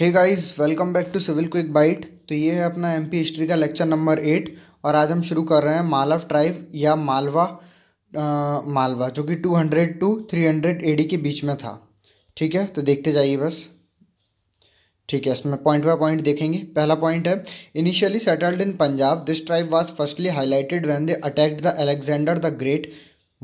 hey guys welcome back to civil quick bite तो ये है अपना एमपी हिस्ट्री का लेक्चर नंबर एट और आज हम शुरू कर रहे हैं मालव ट्राइव या मालवा आ, मालवा जो कि two hundred to three hundred AD के बीच में था ठीक है तो देखते जाइए बस ठीक है इसमें पॉइंट बाय पॉइंट देखेंगे पहला पॉइंट है initially settled in Punjab this tribe was firstly highlighted when they attacked the Alexander the great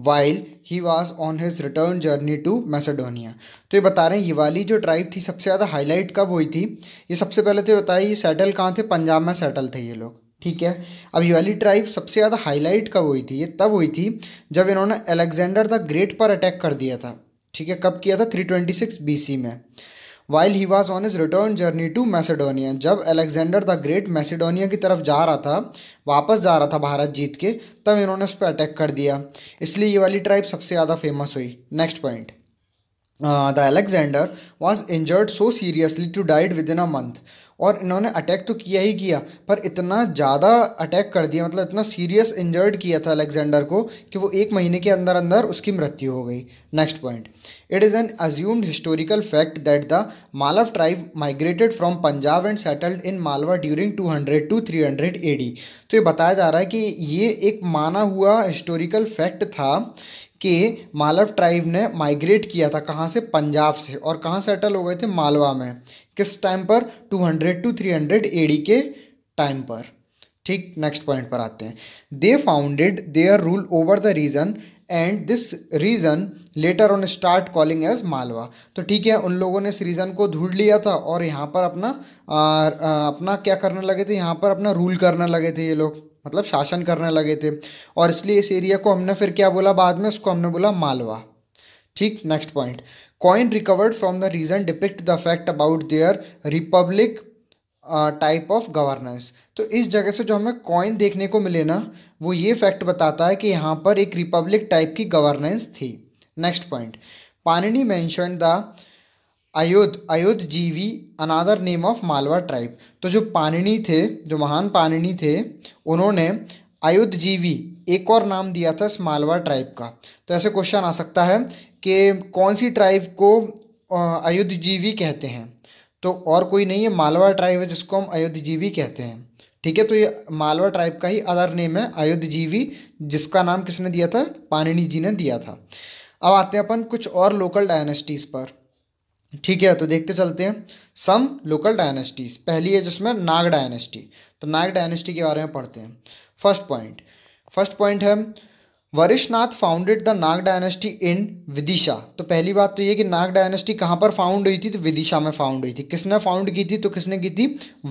while he was on his return journey to Macedonia तो ये बता रहे हैं ये वाली जो ट्राइब थी सबसे ज़्यादा हाईलाइट कब हुई थी ये सबसे पहले तो बताया ये सेटल कहाँ थे पंजाब में सेटल थे ये लोग ठीक है अब ये वाली ट्राइब सबसे ज़्यादा हाईलाइट कब हुई थी ये तब हुई थी जब इन्होंने अलेक्जेंडर द ग्रेट पर अटैक कर दिया था ठीक है कब किया था बी सी में while he was on his return journey to Macedonia जब अलेक्जेंडर द ग्रेट मैसेडोनिया की तरफ जा रहा था वापस जा रहा था भारत जीत के तब इन्होंने उस पर अटैक कर दिया इसलिए ये वाली ट्राइब सबसे ज़्यादा फेमस हुई next point the Alexander was injured so seriously to died within a month और इन्होंने अटैक तो किया ही किया पर इतना ज़्यादा अटैक कर दिया मतलब इतना सीरियस इंजर्ड किया था अलेक्जेंडर को कि वो एक महीने के अंदर अंदर उसकी मृत्यु हो गई next point it is an assumed historical fact that the Malava tribe migrated from Punjab and settled in Malwa during 200 to 300 hundred तो ये बताया जा रहा है कि ये एक माना हुआ हिस्टोरिकल फैक्ट था कि मालव ट्राइब ने माइग्रेट किया था कहाँ से पंजाब से और कहाँ सेटल हो गए थे मालवा में किस टाइम पर 200 टू 300 एडी के टाइम पर ठीक नेक्स्ट पॉइंट पर आते हैं they founded their rule over the region and this region later on start calling as Malwa तो ठीक है उन लोगों ने इस रीजन को ढूंढ लिया था और यहाँ पर अपना आ, आ, अपना क्या करने लगे थे यहाँ पर अपना रूल करने लगे थे ये लोग मतलब शासन करने लगे थे और इसलिए इस एरिया को हमने फिर क्या बोला बाद में उसको हमने बोला मालवा ठीक next point coin recovered from the region depict the fact about their republic type of governance तो इस जगह से जो हमें कॉइन देखने को मिले ना वो ये फैक्ट बताता है कि यहाँ पर एक रिपब्लिक टाइप की गवर्नेंस थी next point Panini mention the Ayudha Ayudhajivi another name of Malwa tribe तो जो पानिनी थे जो महान पानिनी थे उन्होंने अयोध जीवी एक और नाम दिया था इस मालवा ट्राइब का तो ऐसे क्वेश्चन आ सकता है कि कौन सी ट्राइब को अयोध्यजीवी कहते हैं तो और कोई नहीं है मालवा ट्राइब है जिसको हम अयोध्यजीवी कहते हैं ठीक है तो ये मालवा ट्राइब का ही अदर नेम है अयोध्यजीवी जिसका नाम किसने दिया था पानिनी जी ने दिया था अब आते हैं अपन कुछ और लोकल डायनेस्टीज़ पर ठीक है तो देखते चलते हैं सम लोकल डायनेस्टीज पहली है जिसमें नाग डायनेस्टी तो नाग डायनेस्टी के बारे में पढ़ते हैं फर्स्ट पॉइंट फर्स्ट पॉइंट है Varishthanath founded the Naga dynasty in Vidisha तो पहली बात तो ये कि नाग डायनेस्टी कहाँ पर फाउंड हुई थी तो विदिशा में फाउंड हुई थी किसने फाउंड की थी तो किसने की थी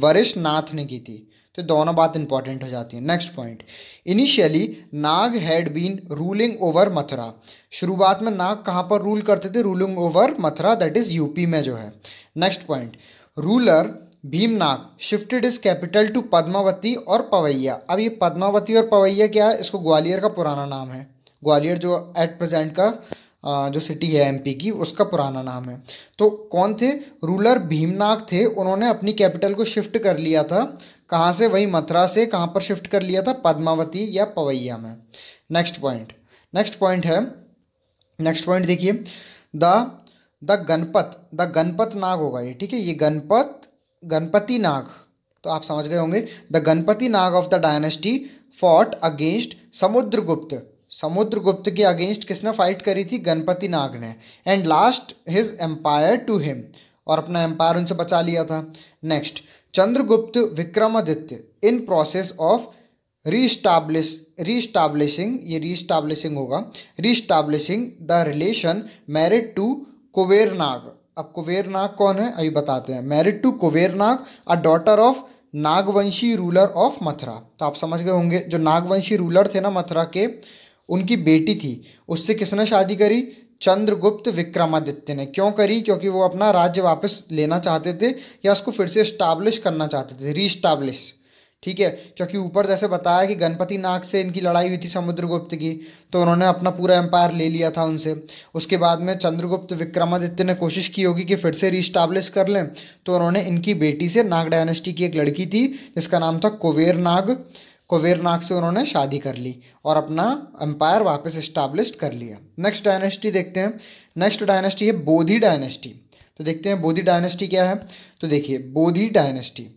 वरिष्ठनाथ ने की थी तो दोनों बात इंपॉर्टेंट हो जाती है next point initially Naga had been ruling over Mathura शुरुआत में नाग कहाँ पर रूल करते थे ruling over Mathura that is UP में जो है next point ruler Bhimanaga shifted his capital to Padmavati और पवैया अब ये पद्मावती और पवैया क्या है इसको ग्वालियर का पुराना नाम है ग्वालियर जो एट प्रेजेंट का जो सिटी है एमपी की उसका पुराना नाम है तो कौन थे रूलर भीमनाग थे उन्होंने अपनी कैपिटल को शिफ्ट कर लिया था कहाँ से वही मथुरा से कहाँ पर शिफ्ट कर लिया था पद्मावती या पवैया में नेक्स्ट पॉइंट नेक्स्ट पॉइंट है नेक्स्ट पॉइंट देखिए the the Ganpat the Ganpat Naga होगा ये ठीक है ये गणपत गणपति नाग तो आप समझ गए होंगे the Ganapati Naga of the dynasty fought against Samudragupta Samudragupta के अगेंस्ट किसने फाइट करी थी गणपति नाग ने and lost his empire to him और अपना एम्पायर उनसे बचा लिया था next Chandragupta Vikramaditya in process of reestablish reestablishing ये रीस्टाब्लिशिंग होगा reestablishing the relation married to Kubera Naga अब कुबेर नाग कौन है अभी बताते हैं married to Kubera Naga a daughter of Nagvanshi ruler of Mathura तो आप समझ गए होंगे जो नागवंशी रूलर थे ना मथुरा के उनकी बेटी थी उससे किसने शादी करी चंद्रगुप्त विक्रमादित्य ने क्यों करी क्योंकि वो अपना राज्य वापस लेना चाहते थे या उसको फिर से इस्टाब्लिश करना चाहते थे रीस्टाब्लिश ठीक है क्योंकि ऊपर जैसे बताया कि गणपति नाग से इनकी लड़ाई हुई थी समुद्रगुप्त की तो उन्होंने अपना पूरा एम्पायर ले लिया था उनसे उसके बाद में चंद्रगुप्त विक्रमादित्य ने कोशिश की होगी कि फिर से रिस्टाब्लिश कर लें तो उन्होंने इनकी बेटी से नाग डायनेस्टी की एक लड़की थी जिसका नाम था कुबेर नाग कुबेर नाग से उन्होंने शादी कर ली और अपना एम्पायर वापस इस्टाब्लिश कर लिया नेक्स्ट डायनेस्टी देखते हैं नेक्स्ट डायनेस्टी है बोधी डायनेस्टी तो देखते हैं बोधी डायनेस्टी क्या है तो देखिए Bodhi dynasty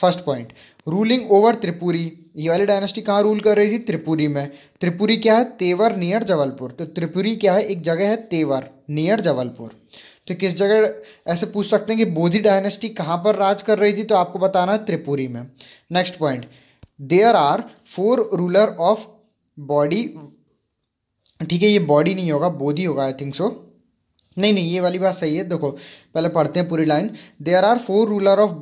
first point ruling over Tripuri ये वाली डायनेस्टी कहाँ रूल कर रही थी त्रिपुरी में त्रिपुरी क्या है तेवर नियर जबलपुर तो त्रिपुरी क्या है एक जगह है तेवर नियर जबलपुर तो किस जगह ऐसे पूछ सकते हैं कि बोधी डायनेस्टी कहाँ पर राज कर रही थी तो आपको बताना है त्रिपुरी में next point there are four ruler of Bodhi ठीक है ये बॉडी नहीं होगा बोधी होगा आई थिंक सो नहीं नहीं ये वाली बात सही है देखो पहले पढ़ते हैं पूरी line there are four ruler of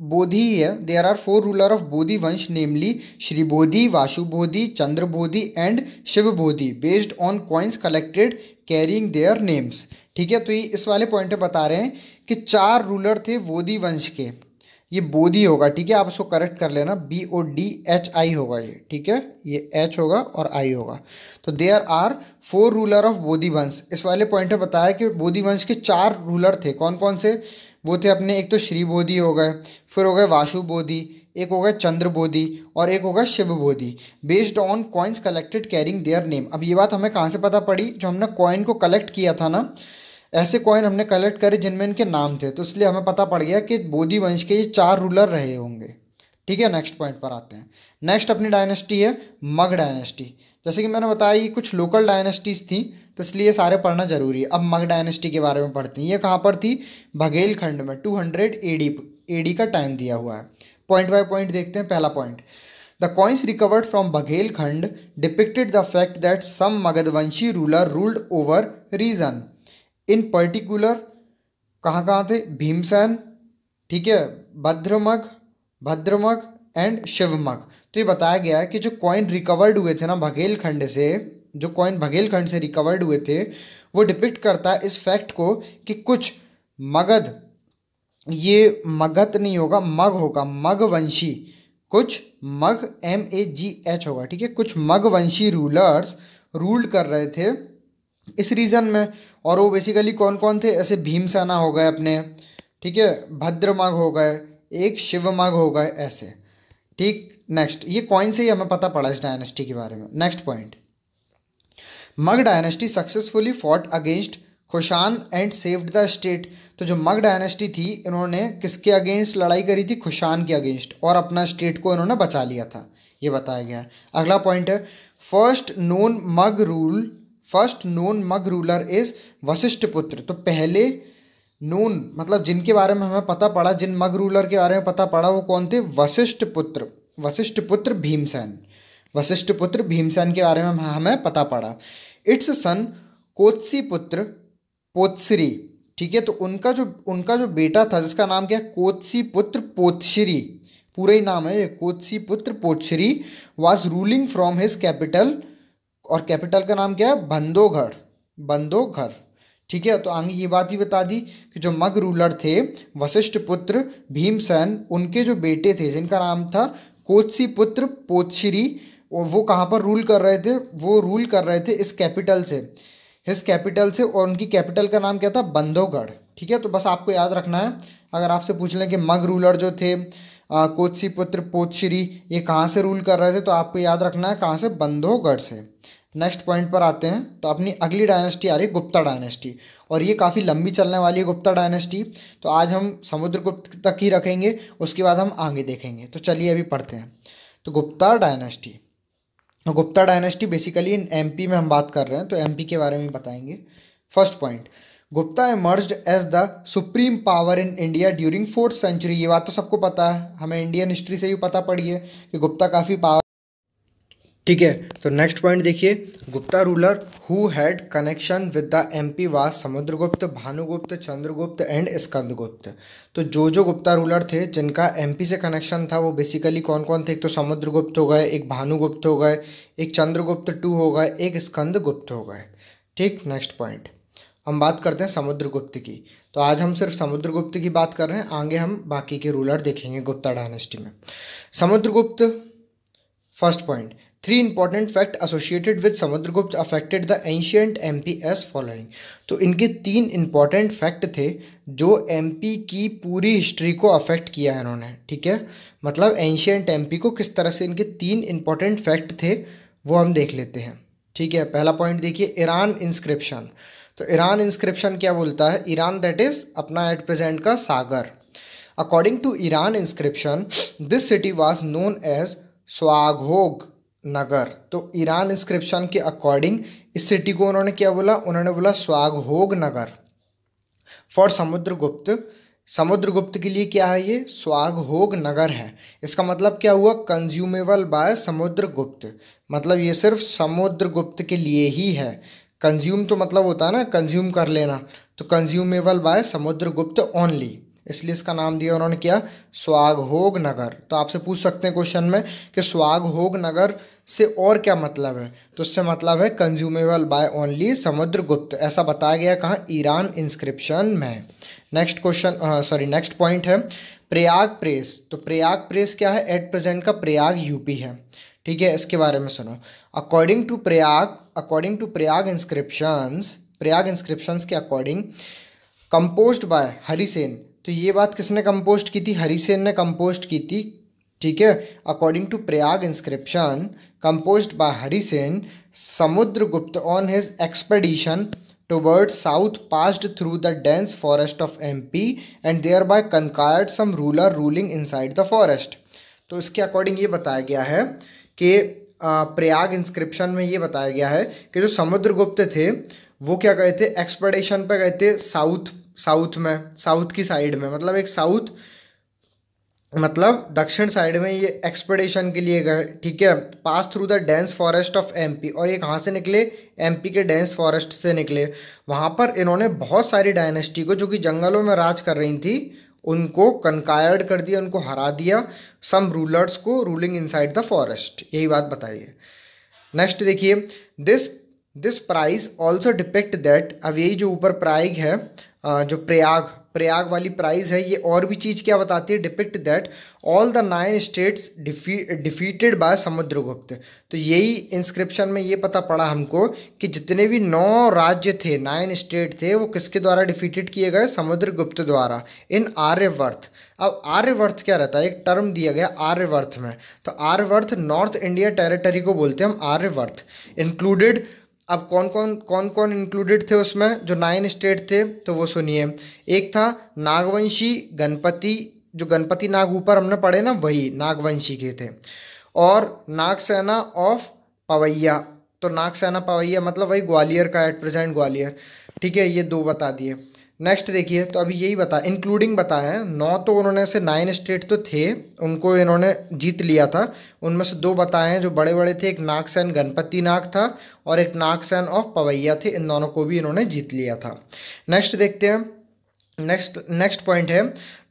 Bodhi there are four ruler of Bodhi वंश namely Shri Bodhi Vasu Bodhi Chandra Bodhi and Shiva Bodhi based on coins collected carrying their names ठीक है तो ये इस वाले पॉइंट पे बता रहे हैं कि चार रूलर थे बोधि वंश के ये बोधि होगा ठीक है आप इसको करेक्ट कर लेना B O D H I होगा ये ठीक है ये एच होगा और आई होगा तो there are four ruler of Bodhi वंश इस वाले पॉइंट पे बताया कि बोधि वंश के चार रूलर थे कौन कौन से वो थे अपने एक तो श्री बोधि हो गए फिर हो गए वासु बोधि एक होगा चंद्र बोधि और एक होगा Shiva Bodhi based on coins collected carrying their name अब ये बात हमें कहाँ से पता पड़ी जो हमने कॉइन को कलेक्ट किया था ना ऐसे कॉइन हमने कलेक्ट करे जिनमें इनके नाम थे तो इसलिए हमें पता पड़ गया कि बोधि वंश के ये चार रूलर रहे होंगे ठीक है नेक्स्ट पॉइंट पर आते हैं नेक्स्ट अपनी डायनेस्टी है मग डायनेस्टी जैसे कि मैंने बताया ये कुछ लोकल डायनेस्टीज़ थी तो इसलिए सारे पढ़ना जरूरी है अब मग डायनेस्टी के बारे में पढ़ते हैं ये कहाँ पर थी बघेलखंड खंड में टू हंड्रेड एडी एडी का टाइम दिया हुआ है पॉइंट बाय पॉइंट देखते हैं पहला point the coins recovered from Baghelkhand depicted the fact that some Magadhavanshi ruler ruled over region in particular कहाँ कहाँ थे भीमसेन ठीक है भद्रमग भद्रमग एंड शिवमग तो ये बताया गया है कि जो कॉइन रिकवर्ड हुए थे ना बघेलखंड खंड से जो कॉइन बघेलखंड से रिकवर्ड हुए थे वो डिपिक्ट करता है इस फैक्ट को कि कुछ मगध ये मगध नहीं होगा मग होगा मगवंशी कुछ मग एम ए जी एच होगा ठीक है कुछ मगवंशी रूलर्स रूल कर रहे थे इस रीज़न में और वो बेसिकली कौन कौन थे ऐसे भीमसेना हो गए अपने ठीक है भद्र मग हो गए एक शिव मग हो गए ऐसे ठीक नेक्स्ट ये कॉइन से ही हमें पता पड़ा इस डायनेस्टी के बारे में next point Magha dynasty successfully fought against Kushan and saved the state तो जो मग डायनेस्टी थी इन्होंने किसके अगेंस्ट लड़ाई करी थी खुशान के अगेंस्ट और अपना स्टेट को इन्होंने बचा लिया था ये बताया गया है अगला पॉइंट है first known Magha rule first known Magha ruler is Vashishthaputra तो पहले नून मतलब जिनके बारे में हमें पता पड़ा जिन मग रूलर के बारे में पता पड़ा वो कौन थे वशिष्ठ पुत्र वशिष्ठ पुत्र भीमसेन वशिष्ठ पुत्र भीमसेन के बारे में हमें पता पड़ा इट्स सन कोत्सी पुत्र पोत्सरी ठीक है तो उनका जो उनका जो बेटा था जिसका नाम क्या है कोत्सी पुत्र पोत्सरी पूरा ही नाम है Kautsiputra Pothasiri was ruling from his capital और कैपिटल का नाम क्या है बंदोगढ़ बंदोघर ठीक है तो आगे ये बात भी बता दी कि जो मग रूलर थे वशिष्ठ पुत्र भीमसेन उनके जो बेटे थे जिनका नाम था कोत्सी पुत्र पोत्सरी और वो कहाँ पर रूल कर रहे थे वो रूल कर रहे थे इस कैपिटल से इस कैपिटल से और उनकी कैपिटल का नाम क्या था बंधोगढ़ ठीक है तो बस आपको याद रखना है अगर आपसे पूछ लें कि मग रूलर जो थे कोत्सी पुत्र पोतश्री ये कहाँ से रूल कर रहे थे तो आपको याद रखना है कहाँ से बंधोगढ़ से नेक्स्ट पॉइंट पर आते हैं तो अपनी अगली डायनेस्टी आ रही गुप्ता डायनेस्टी और ये काफ़ी लंबी चलने वाली है गुप्ता डायनेस्टी तो आज हम समुद्रगुप्त तक ही रखेंगे उसके बाद हम आगे देखेंगे तो चलिए अभी पढ़ते हैं तो Gupta dynasty Gupta dynasty basically in MP में हम बात कर रहे हैं तो एमपी के बारे में बताएंगे first point Gupta emerge as the supreme power in India during fourth century ये बात तो सबको पता है हमें इंडियन हिस्ट्री से ही पता पड़ी है कि गुप्ता काफ़ी पावर ठीक है तो नेक्स्ट पॉइंट देखिए Gupta ruler who had connection with the MP was Samudragupta Bhanugupta Chandragupta and Skandagupta तो जो जो गुप्ता रूलर थे जिनका एमपी से कनेक्शन था वो बेसिकली कौन कौन थे एक तो समुद्रगुप्त हो गए एक भानुगुप्त हो गए एक चंद्रगुप्त टू हो गए एक स्कंदगुप्त हो गए ठीक नेक्स्ट पॉइंट हम बात करते हैं समुद्रगुप्त की तो आज हम सिर्फ समुद्रगुप्त की बात कर रहे हैं आगे हम बाकी के रूलर देखेंगे गुप्ता डायनेस्टी में Samudragupta first point three important fact associated with Samudragupta affected the ancient M P S following तो इनके तीन इंपॉर्टेंट फैक्ट थे जो एम पी की पूरी हिस्ट्री को अफेक्ट किया है इन्होंने ठीक है मतलब एंशियंट एम पी को किस तरह से इनके तीन इंपॉर्टेंट फैक्ट थे वो हम देख लेते हैं ठीक है पहला पॉइंट देखिए ईरान इंस्क्रिप्शन तो ईरान इंस्क्रिप्शन क्या बोलता है ईरान दैट इज़ अपना एट प्रेजेंट का Sagar according to Eran inscription this city was known as Swabhoganagar तो ईरान इंस्क्रिप्शन के अकॉर्डिंग इस सिटी को उन्होंने क्या बोला उन्होंने बोला स्वागहोग नगर फॉर समुद्रगुप्त समुद्रगुप्त के लिए क्या है ये स्वागहोग नगर है इसका मतलब क्या हुआ कंज्यूमेबल बाय समुद्रगुप्त मतलब ये सिर्फ समुद्रगुप्त के लिए ही है कंज्यूम तो मतलब होता है ना कंज्यूम कर लेना तो कंज्यूमेबल बाय समुद्रगुप्त ओनली इसलिए इसका नाम दिया उन्होंने क्या स्वागहोग नगर तो आपसे पूछ सकते हैं क्वेश्चन में कि स्वागहोग नगर से और क्या मतलब है तो इससे मतलब है कंज्यूमेबल बाय ओनली समुद्रगुप्त ऐसा बताया गया कहाँ ईरान इंस्क्रिप्शन में next question sorry next point है प्रयाग प्रेस तो प्रयाग प्रेस क्या है एट प्रेजेंट का प्रयाग यूपी है ठीक है इसके बारे में सुनो according to Prayag according to Prayag inscriptions Prayag inscriptions के अकॉर्डिंग कंपोज्ड बाय हरिसेन तो ये बात किसने कंपोस्ट की थी हरिसेन ने कंपोस्ट की थी ठीक है according to Prayag inscription composed by Harisena Samudragupta on his expedition towards south passed through the dense forest of MP by thereby some ruler ruling inside the forest तो इसके अकॉर्डिंग ये बताया गया है कि प्रयाग इंस्क्रिप्शन में ये बताया गया है कि जो समुद्रगुप्त थे वो क्या गए थे एक्सपेडिशन पर गए थे साउथ साउथ में साउथ की साइड में मतलब एक साउथ मतलब दक्षिण साइड में ये एक्सपेडिशन के लिए गए ठीक है pass through the dense forest of MP और ये कहाँ से निकले एमपी के डेंस फॉरेस्ट से निकले वहाँ पर इन्होंने बहुत सारी डायनेस्टी को जो कि जंगलों में राज कर रही थी उनको कनकायर्ड कर दिया उनको हरा दिया सम रूलर्स को रूलिंग इनसाइड द फॉरेस्ट यही बात बताई है नेक्स्ट देखिए this this price also depict that अब यही जो ऊपर प्राइग है जो प्रयाग प्रयाग वाली प्राइज है ये और भी चीज़ क्या बताती है depict that all the nine states defeated by Samudragupta तो यही इंस्क्रिप्शन में ये पता पड़ा हमको कि जितने भी नौ राज्य थे नाइन स्टेट थे वो किसके द्वारा डिफीटेड किए गए समुद्रगुप्त द्वारा इन आर्यवर्थ अब आर्यवर्थ क्या रहता है एक टर्म दिया गया आर्यवर्थ में तो आर्यवर्थ नॉर्थ इंडिया टेरिटरी को बोलते हैं हम आर्यवर्थ इंक्लूडेड अब कौन कौन कौन कौन इंक्लूडेड थे उसमें जो नाइन स्टेट थे तो वो सुनिए एक था नागवंशी गणपति जो गणपति नाग ऊपर हमने पढ़े ना वही नागवंशी के थे और नागसेना ऑफ पवैया तो नागसेना पवैया मतलब वही ग्वालियर का एट प्रेजेंट ग्वालियर ठीक है ये दो बता दिए नेक्स्ट देखिए तो अभी यही बता इंक्लूडिंग बताए नौ तो उन्होंने से नाइन स्टेट तो थे उनको इन्होंने जीत लिया था उनमें से दो बताए हैं जो बड़े बड़े थे एक नागसेन गणपति नाग था और एक नागसेन ऑफ पवैया थे इन दोनों को भी इन्होंने जीत लिया था नेक्स्ट देखते हैं नेक्स्ट नेक्स्ट पॉइंट है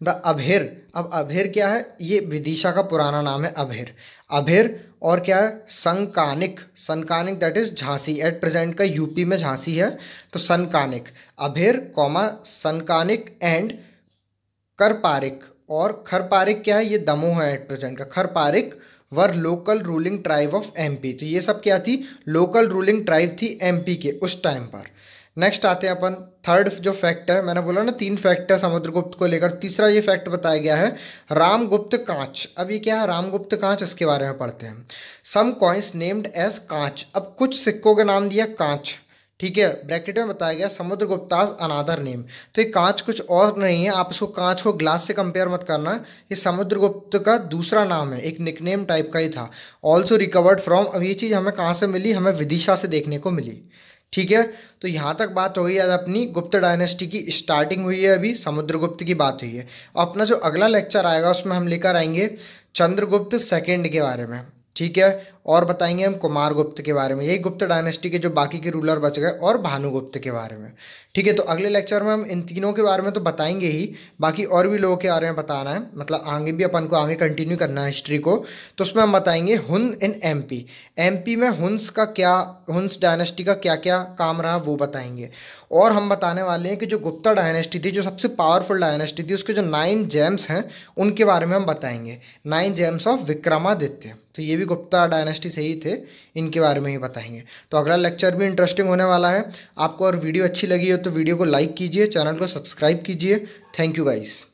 द अभेर अब अभेर क्या है ये विदिशा का पुराना नाम है अभेर अभेर और क्या है Sanakanika Sanakanika that is Jhansi at present का यूपी में झांसी है तो संकानिक अभेर कॉमा संकानिक एंड करपारिक और खरपारिक क्या है ये दमोह है एट प्रेजेंट का Kharaparika were local ruling tribe of MP तो ये सब क्या थी लोकल रूलिंग ट्राइब थी एमपी के उस टाइम पर नेक्स्ट आते हैं अपन थर्ड जो फैक्ट है मैंने बोला ना तीन फैक्ट है समुद्रगुप्त को लेकर तीसरा ये फैक्ट बताया गया है रामगुप्त कांच अब ये क्या है रामगुप्त कांच इसके बारे में पढ़ते हैं सम कॉइंस नेम्ड एज कांच अब कुछ सिक्कों का नाम दिया कांच ठीक है ब्रैकेट में बताया गया समुद्र गुप्ताज अनादर नेम तो ये कांच कुछ और नहीं है आप इसको कांच को ग्लास से कंपेयर मत करना ये समुद्रगुप्त का दूसरा नाम है एक निकनेम टाइप का ही था ऑल्सो रिकवर्ड फ्रॉम अब ये चीज़ हमें कहाँ से मिली हमें विदिशा से देखने को मिली ठीक है तो यहाँ तक बात हो गई आज अपनी गुप्त डायनेस्टी की स्टार्टिंग हुई है अभी समुद्रगुप्त की बात हुई है और अपना जो अगला लेक्चर आएगा उसमें हम लेकर आएंगे चंद्रगुप्त सेकेंड के बारे में ठीक है और बताएंगे हम कुमार गुप्त के बारे में यही गुप्त डायनेस्टी के जो बाकी के रूलर बच गए और भानुगुप्त के बारे में ठीक है तो अगले लेक्चर में हम इन तीनों के बारे में तो बताएंगे ही बाकी और भी लोगों के बारे में बताना है मतलब आगे भी अपन को आगे कंटिन्यू करना है हिस्ट्री को तो उसमें हम बताएंगे हुन इन एमपी एमपी में हुंस का क्या हुंस डायनेस्टी का क्या क्या काम रहा वो बताएंगे और हम बताने वाले हैं कि जो गुप्ता डायनेस्टी थी जो सबसे पावरफुल डायनेस्टी थी उसके जो नाइन जेम्स हैं उनके बारे में हम बताएंगे नाइन जेम्स ऑफ विक्रमादित्य तो ये भी गुप्ता डायनेस्टी से ही थे इनके बारे में ही बताएंगे तो अगला लेक्चर भी इंटरेस्टिंग होने वाला है आपको और वीडियो अच्छी लगी हो तो तो वीडियो को लाइक कीजिए चैनल को सब्सक्राइब कीजिए थैंक यू गाइस